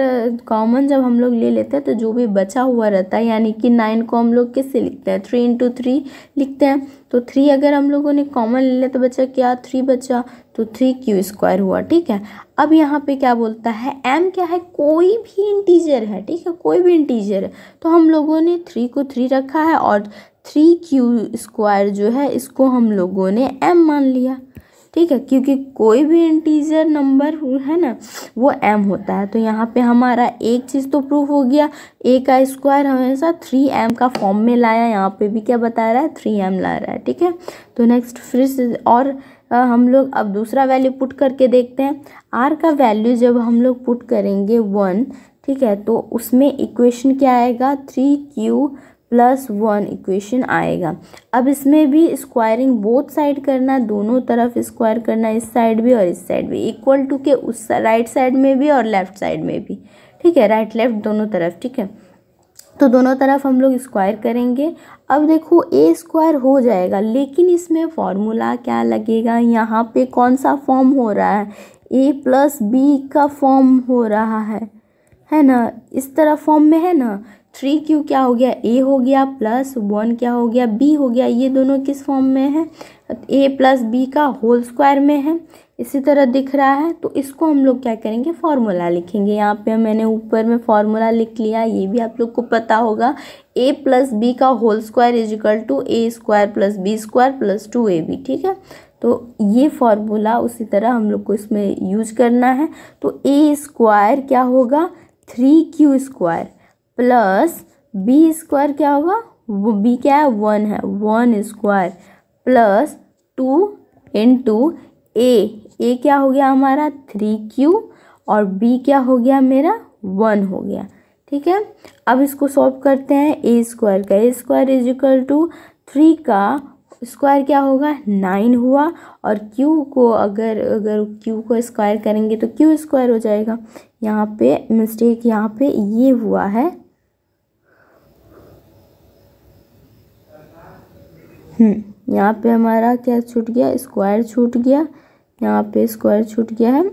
कॉमन जब हम लोग ले लेते हैं तो जो भी बचा हुआ रहता है यानी कि नाइन को हम लोग किससे लिखते हैं थ्री इंटू थ्री लिखते हैं तो थ्री अगर हम लोगों ने कॉमन ले लिया तो बचा क्या थ्री बचा तो थ्री क्यू स्क्वायर हुआ ठीक है अब यहाँ पे क्या बोलता है एम क्या है कोई भी इंटीजर है ठीक है कोई भी इंटीजर है तो हम लोगों ने थ्री को थ्री रखा है और थ्री क्यू स्क्वायर जो है इसको हम लोगों ने एम मान लिया ठीक है क्योंकि कोई भी इंटीजर नंबर है ना वो एम होता है तो यहाँ पे हमारा एक चीज़ तो प्रूफ हो गया ए का स्क्वायर हमेशा थ्री एम का फॉर्म में लाया यहाँ पे भी क्या बता रहा है थ्री एम ला रहा है ठीक है तो नेक्स्ट फिर और हम लोग अब दूसरा वैल्यू पुट करके देखते हैं आर का वैल्यू जब हम लोग पुट करेंगे वन ठीक है तो उसमें इक्वेशन क्या आएगा three q plus one equation आएगा अब इसमें भी स्क्वायरिंग बोथ साइड करना दोनों तरफ स्क्वायर करना इस साइड भी और इस साइड भी इक्वल टू के उस राइट साइड में भी और लेफ्ट साइड में भी ठीक है राइट लेफ्ट दोनों तरफ ठीक है तो दोनों तरफ हम लोग स्क्वायर करेंगे अब देखो ए स्क्वायर हो जाएगा लेकिन इसमें फॉर्मूला क्या लगेगा यहाँ पे कौन सा फॉर्म हो रहा है ए प्लस बी का फॉर्म हो रहा है है ना इस तरह फॉर्म में है ना थ्री क्यू क्या हो गया ए हो गया प्लस वन क्या हो गया बी हो गया ये दोनों किस फॉर्म में है ए प्लस बी का होल स्क्वायर में है इसी तरह दिख रहा है तो इसको हम लोग क्या करेंगे फार्मूला लिखेंगे यहाँ पे मैंने ऊपर में फार्मूला लिख लिया ये भी आप लोग को पता होगा ए प्लस बी का whole square is equal to a square plus b square plus two a b ठीक है तो ये फार्मूला उसी तरह हम लोग को इसमें यूज करना है तो ए स्क्वायर क्या होगा three q square plus b square क्या होगा वो बी क्या है वन है one square plus two into a a क्या हो गया हमारा थ्री क्यू और बी क्या हो गया मेरा वन हो गया ठीक है अब इसको सॉल्व करते हैं ए स्क्वायर का a square is equal to three का स्क्वायर क्या होगा नाइन हुआ और क्यू को अगर अगर क्यू को स्क्वायर करेंगे तो क्यू स्क्वायर हो जाएगा यहाँ पे मिस्टेक यहाँ पे ये हुआ है हम्म, यहाँ पे हमारा क्या छूट गया स्क्वायर छूट गया यहाँ पे स्क्वायर छूट गया है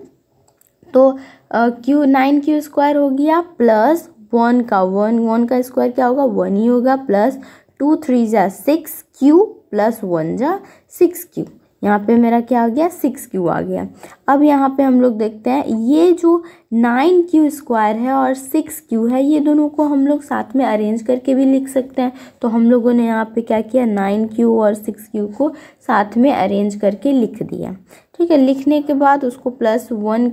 तो क्यू नाइन क्यू स्क्वायर हो गया प्लस वन का वन वन का स्क्वायर क्या होगा वन ही होगा प्लस टू थ्री जा सिक्स क्यू प्लस वन जा सिक्स क्यू यहाँ पे मेरा क्या आ गया सिक्स क्यू आ गया अब यहाँ पे हम लोग देखते हैं ये जो नाइन क्यू स्क्वायर है और सिक्स क्यू है ये दोनों को हम लोग साथ में अरेंज करके भी लिख सकते हैं तो हम लोगों ने यहाँ पे क्या किया नाइन क्यू और सिक्स क्यू को साथ में अरेंज करके लिख दिया ठीक है लिखने के बाद उसको प्लस वन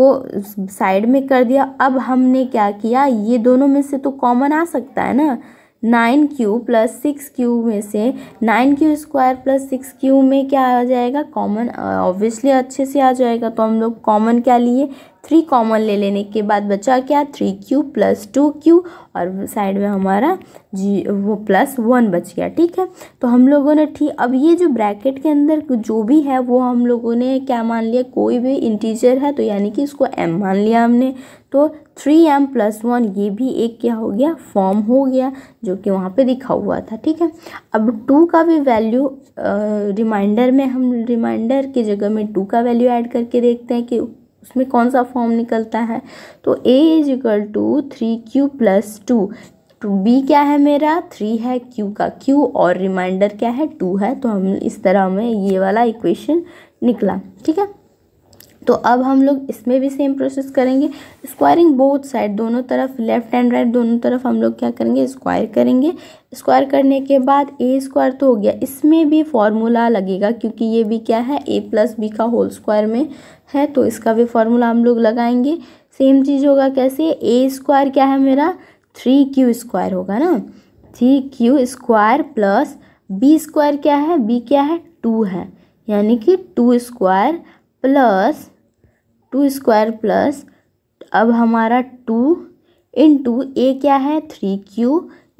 को साइड में कर दिया अब हमने क्या किया ये दोनों में से तो कॉमन आ सकता है ना nine q plus six q में से nine q square plus six q में क्या आ जाएगा कॉमन ऑब्वियसली अच्छे से आ जाएगा तो हम लोग कॉमन क्या लिए थ्री कॉमन ले लेने के बाद बचा क्या three q plus two q और साइड में हमारा जी वो प्लस वन बच गया ठीक है तो हम लोगों ने ठीक अब ये जो ब्रैकेट के अंदर जो भी है वो हम लोगों ने क्या मान लिया कोई भी इंटीजर है तो यानी कि इसको एम मान लिया हमने तो थ्री एम प्लस वन ये भी एक क्या हो गया फॉर्म हो गया जो कि वहाँ पे दिखा हुआ था ठीक है अब टू का भी वैल्यू रिमाइंडर में हम रिमाइंडर की जगह में टू का वैल्यू ऐड करके देखते हैं कि उसमें कौन सा फॉर्म निकलता है तो a is equal to three q plus two b क्या है मेरा थ्री है क्यू का क्यू और रिमाइंडर क्या है टू है तो हम इस तरह हमें ये वाला इक्वेशन निकला ठीक है तो अब हम लोग इसमें भी सेम प्रोसेस करेंगे स्क्वायरिंग बोथ साइड दोनों तरफ लेफ्ट एंड राइट दोनों तरफ हम लोग क्या करेंगे स्क्वायर करेंगे स्क्वायर करने के बाद ए स्क्वायर तो हो गया इसमें भी फॉर्मूला लगेगा क्योंकि ये भी क्या है ए प्लस बी का होल स्क्वायर में है तो इसका भी फॉर्मूला हम लोग लगाएंगे सेम चीज़ होगा कैसे ए स्क्वायर क्या है मेरा थ्री क्यू स्क्वायर होगा ना three q square plus b square क्या है बी क्या है टू है यानी कि two square plus two square plus अब हमारा टू इंटू ए क्या है थ्री क्यू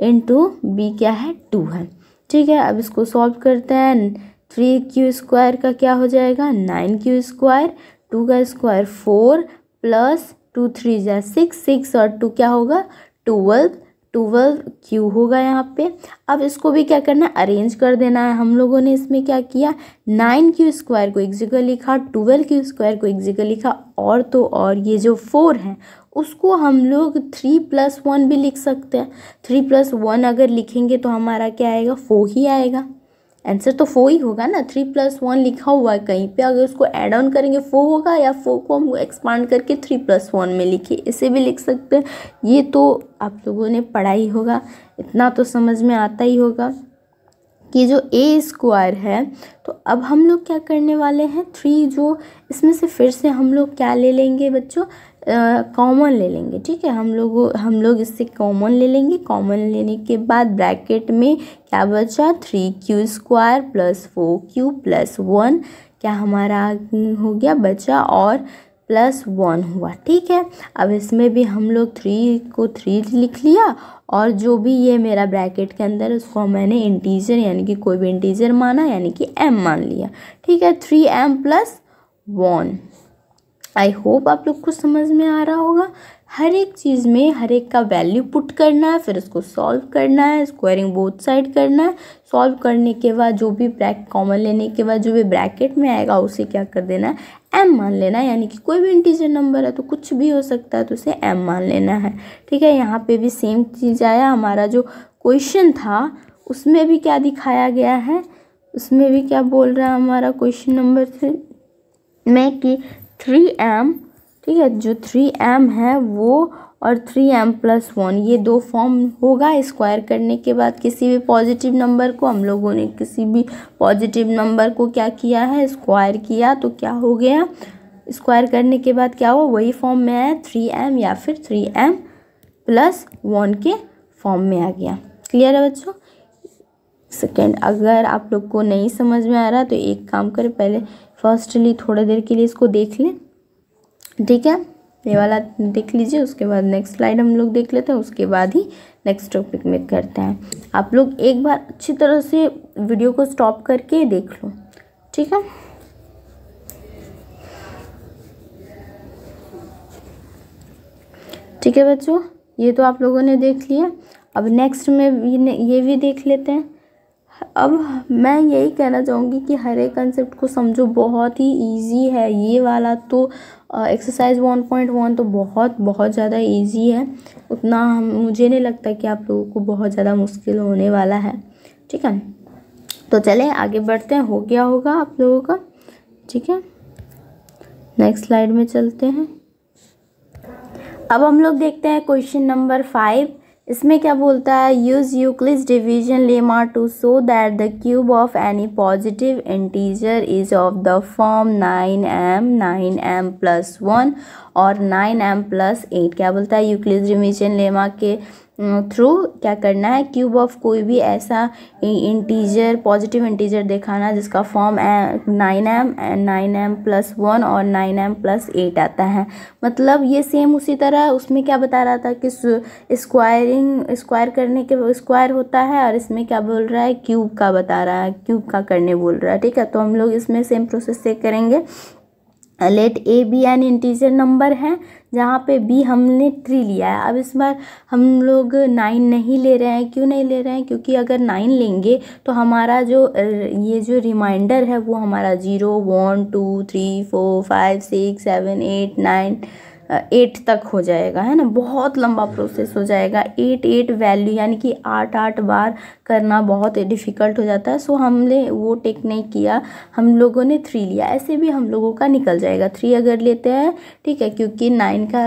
इंटू बी क्या है टू है ठीक है अब इसको सॉल्व करते हैं थ्री क्यू स्क्वायर का क्या हो जाएगा नाइन क्यू स्क्वायर टू का square four plus two three जै सिक्स सिक्स और टू क्या होगा ट्वेल्व ट्वेल्व क्यू होगा यहाँ पे अब इसको भी क्या करना है अरेंज कर देना है हम लोगों ने इसमें क्या किया नाइन क्यू स्क्वायर को एक जगह लिखा ट्वेल्व क्यू स्क्वायर को एक जगह लिखा और तो और ये जो फोर है उसको हम लोग थ्री प्लस वन भी लिख सकते हैं थ्री प्लस वन अगर लिखेंगे तो हमारा क्या आएगा फोर ही आएगा आंसर तो फोर ही होगा ना थ्री प्लस वन लिखा हुआ है कहीं पे अगर उसको एड ऑन करेंगे फोर होगा या फोर को हम एक्सपांड करके थ्री प्लस वन में लिखे इसे भी लिख सकते हैं ये तो आप लोगों ने पढ़ा ही होगा इतना तो समझ में आता ही होगा कि जो ए स्क्वायर है तो अब हम लोग क्या करने वाले हैं थ्री जो इसमें से फिर से हम लोग क्या ले लेंगे बच्चों कॉमन ले लेंगे ठीक है हम लोग हम लोग इससे कॉमन ले लेंगे कॉमन लेने के बाद ब्रैकेट में क्या बचा three q square plus four q plus one क्या हमारा हो गया बचा और प्लस वन हुआ ठीक है अब इसमें भी हम लोग थ्री को थ्री लिख लिया और जो भी ये मेरा ब्रैकेट के अंदर उसको मैंने इंटीजर यानी कि कोई भी इंटीजर माना यानी कि एम मान लिया ठीक है three m plus one I hope आप लोग को समझ में आ रहा होगा हर एक चीज़ में हर एक का वैल्यू पुट करना है फिर उसको सॉल्व करना है स्क्वायरिंग बोथ साइड करना है सॉल्व करने के बाद जो भी ब्रैक कॉमन लेने के बाद जो भी ब्रैकेट में आएगा उसे क्या कर देना है एम मान लेना है यानी कि कोई भी इंटीजर नंबर है तो कुछ भी हो सकता है तो उसे एम मान लेना है ठीक है यहाँ पे भी सेम चीज़ आया हमारा जो क्वेश्चन था उसमें भी क्या दिखाया गया है उसमें भी क्या बोल रहा है हमारा क्वेश्चन नंबर थ्री में कि थ्री एम ठीक है जो थ्री एम है वो और थ्री एम प्लस वन ये दो फॉर्म होगा स्क्वायर करने के बाद किसी भी पॉजिटिव नंबर को हम लोगों ने किसी भी पॉजिटिव नंबर को क्या किया है स्क्वायर किया तो क्या हो गया स्क्वायर करने के बाद क्या हुआ वही फॉर्म में आया थ्री एम या फिर थ्री एम प्लस वन के फॉर्म में आ गया क्लियर है बच्चों सेकेंड अगर आप लोग को नहीं समझ में आ रहा तो एक काम करें पहले फर्स्टली थोड़ी देर के लिए इसको देख लें ठीक है ये वाला देख लीजिए उसके बाद नेक्स्ट स्लाइड हम लोग देख लेते हैं उसके बाद ही नेक्स्ट टॉपिक में करते हैं आप लोग एक बार अच्छी तरह से वीडियो को स्टॉप करके देख लो ठीक है ठीक है बच्चों ये तो आप लोगों ने देख लिया अब नेक्स्ट में ये भी देख लेते हैं अब मैं यही कहना चाहूँगी कि हर एक कंसेप्ट को समझो बहुत ही ईजी है ये वाला तो एक्सरसाइज वन पॉइंट वन तो बहुत बहुत ज़्यादा ईजी है उतना मुझे नहीं लगता कि आप लोगों को बहुत ज़्यादा मुश्किल होने वाला है ठीक है तो चले आगे बढ़ते हैं हो गया होगा आप लोगों का ठीक है नेक्स्ट स्लाइड में चलते हैं अब हम लोग देखते हैं क्वेश्चन नंबर फाइव इसमें क्या बोलता है use Euclid's division lemma to so that the cube of any positive integer is of the form nine m nine m plus one और नाइन एम प्लस एट क्या बोलता है यूक्लिस डिवीजन लेमा के through क्या करना है cube of कोई भी ऐसा इंटीजर पॉजिटिव इंटीजर दिखाना जिसका form nine m nine m plus one और नाइन एम प्लस एट आता है मतलब ये सेम उसी तरह उसमें क्या बता रहा था कि स्क्वायरिंग स्क्वायर करने के स्क्वायर होता है और इसमें क्या बोल रहा है क्यूब का बता रहा है क्यूब का करने बोल रहा है ठीक है तो हम लोग इसमें सेम प्रोसेस से करेंगे let a b an integer number है जहाँ पे बी हमने थ्री लिया है अब इस बार हम लोग नाइन नहीं ले रहे हैं क्यों नहीं ले रहे हैं क्योंकि अगर नाइन लेंगे तो हमारा जो ये जो रिमाइंडर है वो हमारा zero one two three four five six seven eight nine eight तक हो जाएगा है ना बहुत लंबा प्रोसेस हो जाएगा एट एट वैल्यू यानी कि आठ आठ बार करना बहुत डिफ़िकल्ट हो जाता है सो हमने वो टेक नहीं किया हम लोगों ने थ्री लिया ऐसे भी हम लोगों का निकल जाएगा थ्री अगर लेते हैं ठीक है क्योंकि नाइन का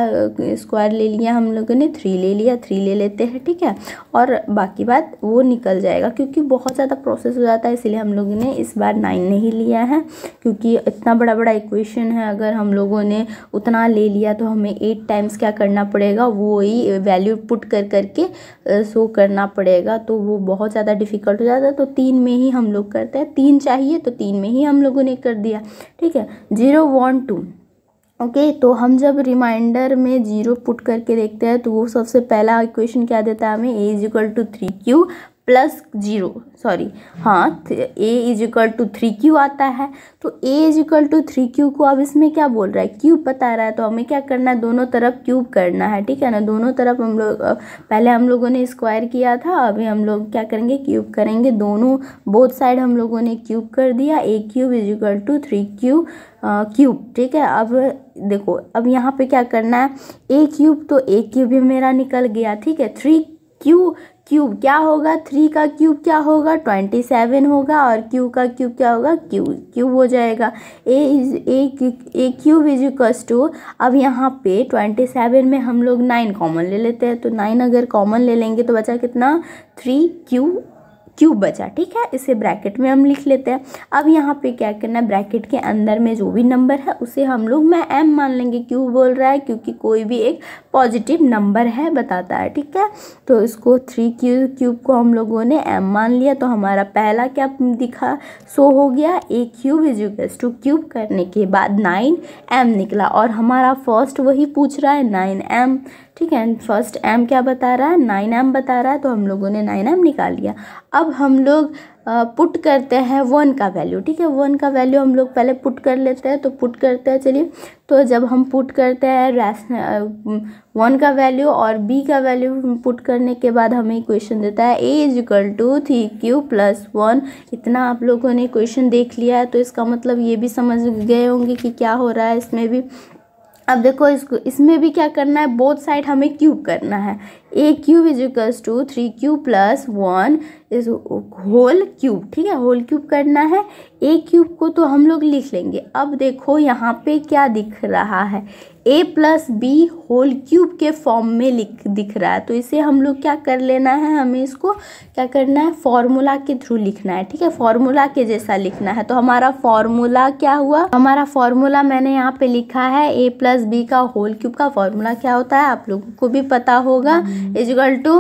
स्क्वायर ले लिया हम लोगों ने थ्री ले लिया थ्री ले लेते हैं ठीक है और बाकी बात वो निकल जाएगा क्योंकि बहुत ज़्यादा प्रोसेस हो जाता है इसलिए हम लोगों ने इस बार नाइन नहीं लिया है क्योंकि इतना बड़ा बड़ा इक्वेशन है अगर हम लोगों ने उतना ले लिया तो हमें एट टाइम्स क्या करना पड़ेगा वो ही वैल्यू पुट कर करके सो करना पड़ेगा तो वो बहुत बहुत ज़्यादा डिफ़िकल्ट हो जाता है तो तीन में ही हम लोग करते हैं तीन चाहिए तो तीन में ही हम लोगों ने कर दिया ठीक है zero one two okay okay, तो हम जब रिमाइंडर में जीरो पुट करके देखते हैं तो वो सबसे पहला इक्वेशन क्या देता है हमें a is equal to three q plus zero sorry हाँ a is equal to three q आता है तो a is equal to three q को अब इसमें क्या बोल रहा है क्यूब बता रहा है तो हमें क्या करना है दोनों तरफ क्यूब करना है ठीक है ना दोनों तरफ हम लोग पहले हम लोगों ने स्क्वायर किया था अभी हम लोग क्या करेंगे क्यूब करेंगे दोनों बोथ साइड हम लोगों ने क्यूब कर दिया a cube is equal to three q cube ठीक है अब देखो अब यहाँ पर क्या करना है ए क्यूब तो ए क्यूब भी मेरा निकल गया ठीक है थ्री क्यू क्यूब क्या होगा थ्री का क्यूब क्या होगा ट्वेंटी सेवन होगा और क्यू का क्यूब क्या होगा क्यू क्यूब हो जाएगा a is a a cube is equals to अब यहाँ पे ट्वेंटी सेवन में हम लोग नाइन कॉमन ले लेते हैं तो नाइन अगर कॉमन ले लेंगे तो बचा कितना थ्री क्यू क्यूब बचा ठीक है इसे ब्रैकेट में हम लिख लेते हैं अब यहाँ पे क्या करना है ब्रैकेट के अंदर में जो भी नंबर है उसे हम लोग मैं एम मान लेंगे क्यों बोल रहा है क्योंकि कोई भी एक पॉजिटिव नंबर है बताता है ठीक है तो इसको थ्री क्यू क्यूब को हम लोगों ने एम मान लिया तो हमारा पहला क्या दिखा सो हो गया a cube is to cube करने के बाद नाइन एम निकला और हमारा फर्स्ट वही पूछ रहा है नाइन एम ठीक है एंड फर्स्ट एम क्या बता रहा है नाइन एम बता रहा है तो हम लोगों ने नाइन एम निकाल लिया अब हम लोग पुट करते हैं वन का वैल्यू ठीक है वन का वैल्यू हम लोग पहले पुट कर लेते हैं तो पुट करते हैं चलिए तो जब हम पुट करते हैं वन का वैल्यू और बी का वैल्यू पुट करने के बाद हमें क्वेश्चन देता है a is equal to three q plus one इतना आप लोगों ने क्वेश्चन देख लिया है तो इसका मतलब ये भी समझ गए होंगे कि क्या हो रहा है इसमें भी अब देखो इसको इसमें भी क्या करना है बोथ साइड हमें क्यूब करना है a cube is equals to three cube plus one is whole cube ठीक है होल क्यूब करना है ए क्यूब को तो हम लोग लिख लेंगे अब देखो यहाँ पे क्या दिख रहा है a plus b whole cube के फॉर्म में लिख दिख रहा है तो इसे हम लोग क्या कर लेना है हमें इसको क्या करना है फॉर्मूला के थ्रू लिखना है ठीक है फॉर्मूला के जैसा लिखना है तो हमारा फॉर्मूला क्या हुआ हमारा फॉर्मूला मैंने यहाँ पे लिखा है ए प्लस बी का होल क्यूब का फॉर्मूला क्या होता है आप लोगों को भी पता होगा is equal to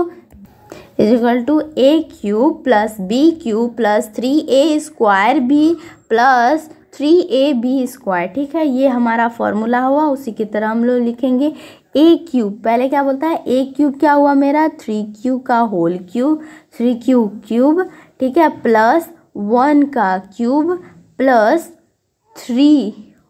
is equal to a cube plus b cube plus three a square b plus three a b square ठीक है ये हमारा फॉर्मूला हुआ उसी की तरह हम लोग लिखेंगे ए क्यूब पहले क्या बोलता है ए क्यूब क्या हुआ मेरा थ्री क्यू का whole cube three q cube ठीक है प्लस वन का क्यूब प्लस थ्री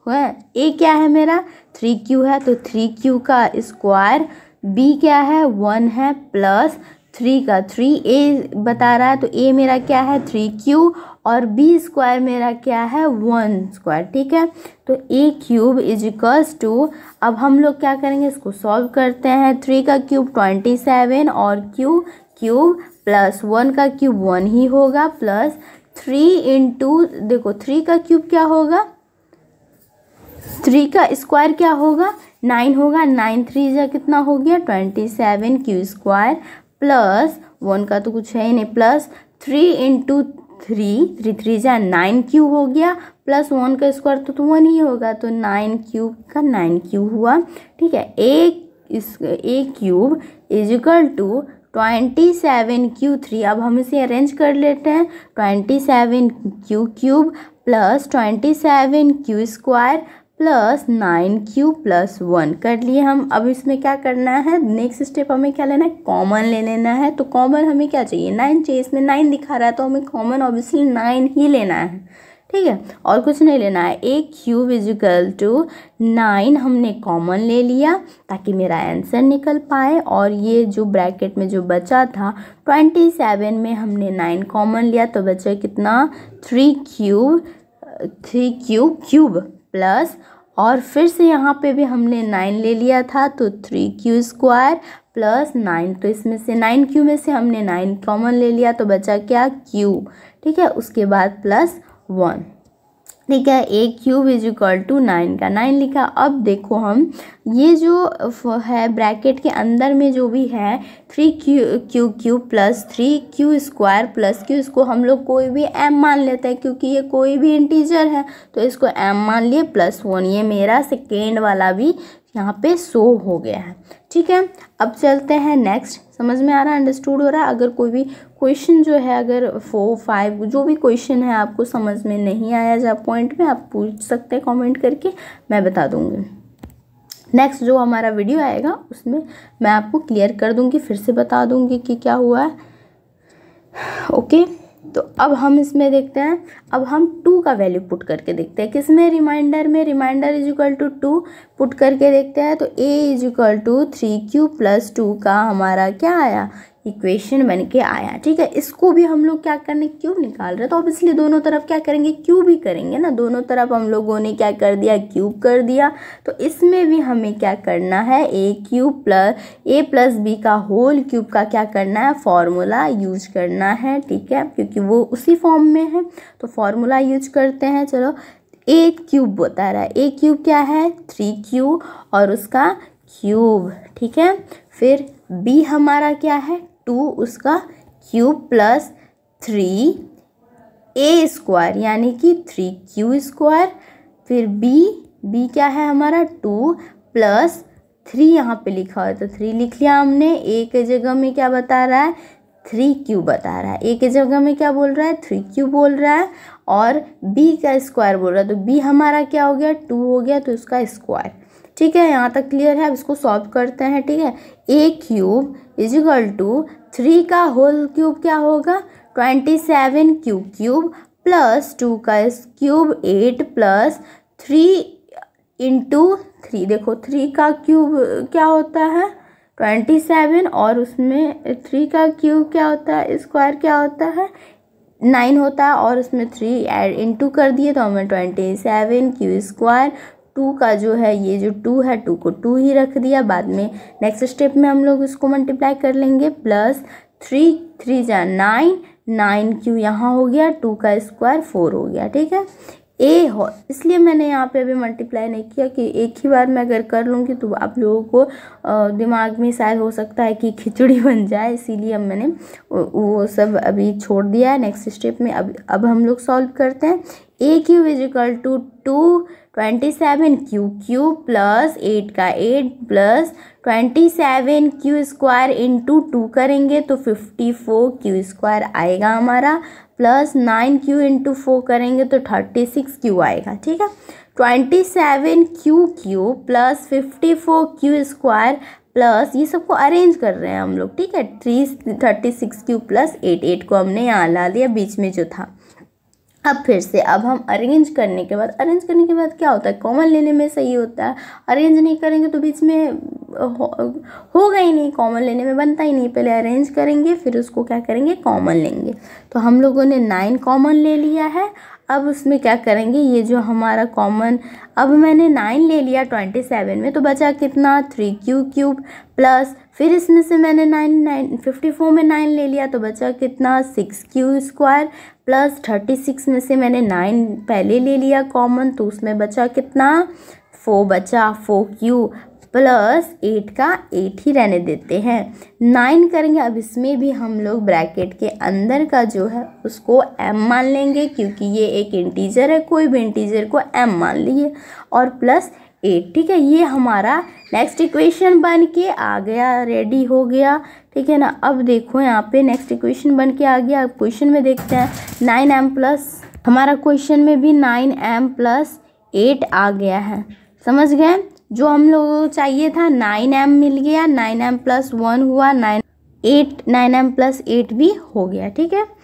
है ए क्या है मेरा थ्री क्यू है तो थ्री क्यू का स्क्वायर बी क्या है वन है प्लस थ्री का थ्री ए बता रहा है तो ए मेरा क्या है थ्री क्यू और बी स्क्वायर मेरा क्या है वन स्क्वायर ठीक है तो a cube is equals to अब हम लोग क्या करेंगे इसको सॉल्व करते हैं थ्री का क्यूब ट्वेंटी सेवन और क्यू क्यूब प्लस वन का क्यूब वन ही होगा प्लस थ्री इंटू देखो थ्री का क्यूब क्या होगा थ्री का स्क्वायर क्या होगा नाइन होगा नाइन थ्री जो कितना हो गया twenty seven q square plus one का तो कुछ है ही नहीं plus three into three three three जो नाइन क्यू हो गया प्लस वन का स्क्वायर तो, तो वन ही होगा तो नाइन क्यूब का नाइन क्यूब हुआ ठीक है एक इस a cube is equal to twenty seven q three अब हम इसे अरेंज कर लेते हैं twenty seven q cube plus twenty seven q square plus nine q plus one कर लिए हम अब इसमें क्या करना है नेक्स्ट स्टेप हमें क्या लेना है कॉमन ले लेना है तो कॉमन हमें क्या चाहिए नाइन चाहिए इसमें नाइन दिखा रहा है तो हमें कॉमन ऑब्वियसली नाइन ही लेना है ठीक है और कुछ नहीं लेना है एक क्यूब इजिकल टू नाइन हमने कॉमन ले लिया ताकि मेरा आंसर निकल पाए और ये जो ब्रैकेट में जो बचा था ट्वेंटी सेवन में हमने नाइन कॉमन लिया तो बचा कितना three cube three cube cube plus और फिर से यहाँ पे भी हमने नाइन ले लिया था तो three q square plus nine तो इसमें से नाइन क्यू में से हमने नाइन कॉमन ले लिया तो बचा क्या क्यू ठीक है उसके बाद प्लस वन ठीक है a cube is equal to nine का नाइन लिखा अब देखो हम ये जो है ब्रैकेट के अंदर में जो भी है three q q q plus three q square plus q इसको हम लोग कोई भी एम मान लेते हैं क्योंकि ये कोई भी इंटीजर है तो इसको एम मान लिए प्लस वन ये मेरा सेकेंड वाला भी यहाँ पे सो हो गया है ठीक है अब चलते हैं नेक्स्ट समझ में आ रहा है अंडरस्टूड हो रहा है अगर कोई भी क्वेश्चन जो है अगर फोर फाइव जो भी क्वेश्चन है आपको समझ में नहीं आया जब पॉइंट में आप पूछ सकते हैं कमेंट करके मैं बता दूँगी नेक्स्ट जो हमारा वीडियो आएगा उसमें मैं आपको क्लियर कर दूँगी फिर से बता दूँगी कि क्या हुआ है ओके okay? तो अब हम इसमें देखते हैं अब हम टू का वैल्यू पुट करके देखते हैं किस में रिमाइंडर में reminder is equal to two put करके देखते हैं तो a is equal to three q plus two का हमारा क्या आया इक्वेशन बन के आया ठीक है इसको भी हम लोग क्या करने क्यूब निकाल रहे तो अब इसलिए दोनों तरफ क्या करेंगे क्यूब ही करेंगे ना दोनों तरफ हम लोगों ने क्या कर दिया क्यूब कर दिया तो इसमें भी हमें क्या करना है a cube plus a plus b का होल क्यूब का क्या करना है फॉर्मूला यूज करना है ठीक है क्योंकि वो उसी फॉर्म में है तो फॉर्मूला यूज करते हैं चलो ए क्यूब बता रहा है ए क्यूब क्या है थ्री क्यूब और उसका क्यूब ठीक है फिर बी हमारा क्या है टू उसका cube plus three a square यानी कि थ्री क्यू स्क्वायर फिर बी बी क्या है हमारा टू प्लस थ्री यहाँ पे लिखा हुआ है तो थ्री लिख लिया हमने ए के जगह में क्या बता रहा है थ्री क्यू बता रहा है ए के जगह में क्या बोल रहा है थ्री क्यू बोल रहा है और बी का स्क्वायर बोल रहा है तो बी हमारा क्या हो गया टू हो गया तो उसका स्क्वायर ठीक है यहाँ तक क्लियर है अब इसको सॉल्व करते हैं ठीक है a cube is equal to three का होल क्यूब क्या होगा twenty seven q cube plus two का cube eight plus three into three देखो थ्री का क्यूब क्या होता है ट्वेंटी सेवन और उसमें थ्री का क्यूब क्या होता है स्क्वायर क्या होता है नाइन होता है और उसमें थ्री एड इंटू कर दिए तो हमें twenty seven q square two का जो है ये जो टू है टू को टू ही रख दिया बाद में नेक्स्ट स्टेप में हम लोग इसको मल्टीप्लाई कर लेंगे प्लस थ्री थ्री जा नाइन नाइन क्यू यहाँ हो गया टू का स्क्वायर फोर हो गया ठीक है ए हो इसलिए मैंने यहाँ पे अभी मल्टीप्लाई नहीं किया कि एक ही बार मैं अगर कर लूँगी तो आप लोगों को दिमाग में शायद हो सकता है कि खिचड़ी बन जाए इसीलिए अब मैंने वो सब अभी छोड़ दिया है नेक्स्ट स्टेप में अब अब हम लोग सॉल्व करते हैं a q is equal to two twenty seven q q plus eight का eight plus twenty seven q square into two करेंगे तो फिफ्टी फोर क्यू स्क्वायर आएगा हमारा plus nine q into four करेंगे तो थर्टी सिक्स क्यू आएगा ठीक है twenty seven q q plus fifty four q square plus ये सबको अरेंज कर रहे हैं हम लोग ठीक है three thirty six q plus eight eight को हमने यहाँ ला दिया बीच में जो था अब फिर से अब हम अरेंज करने के बाद अरेंज करने के बाद क्या होता है कॉमन लेने में सही होता है अरेंज नहीं करेंगे तो बीच में हो, होगा ही नहीं कॉमन लेने में बनता ही नहीं पहले अरेंज करेंगे फिर उसको क्या करेंगे कॉमन लेंगे तो हम लोगों ने नाइन कॉमन ले लिया है अब उसमें क्या करेंगे ये जो हमारा कॉमन अब मैंने नाइन ले लिया ट्वेंटी सेवन में तो बचा कितना थ्री क्यू क्यूब प्लस फिर इसमें से मैंने नाइन नाइन फिफ्टी फोर में नाइन ले लिया तो बचा कितना six q square plus thirty six में से मैंने नाइन पहले ले लिया कॉमन तो उसमें बचा कितना फोर बचा फोर क्यू प्लस एट का एट ही रहने देते हैं नाइन करेंगे अब इसमें भी हम लोग ब्रैकेट के अंदर का जो है उसको एम मान लेंगे क्योंकि ये एक इंटीजर है कोई भी इंटीजर को एम मान लीजिए और प्लस एट ठीक है ये हमारा नेक्स्ट इक्वेशन बन के आ गया रेडी हो गया ठीक है ना अब देखो यहाँ पे नेक्स्ट इक्वेशन बन के आ गया अब क्वेश्चन में देखते हैं नाइन एम प्लस हमारा क्वेश्चन में भी नाइन एम प्लस एट आ गया है समझ गए जो हम लोगों को चाहिए था नाइन एम मिल गया नाइन एम प्लस वन हुआ nine eight nine m plus eight भी हो गया ठीक है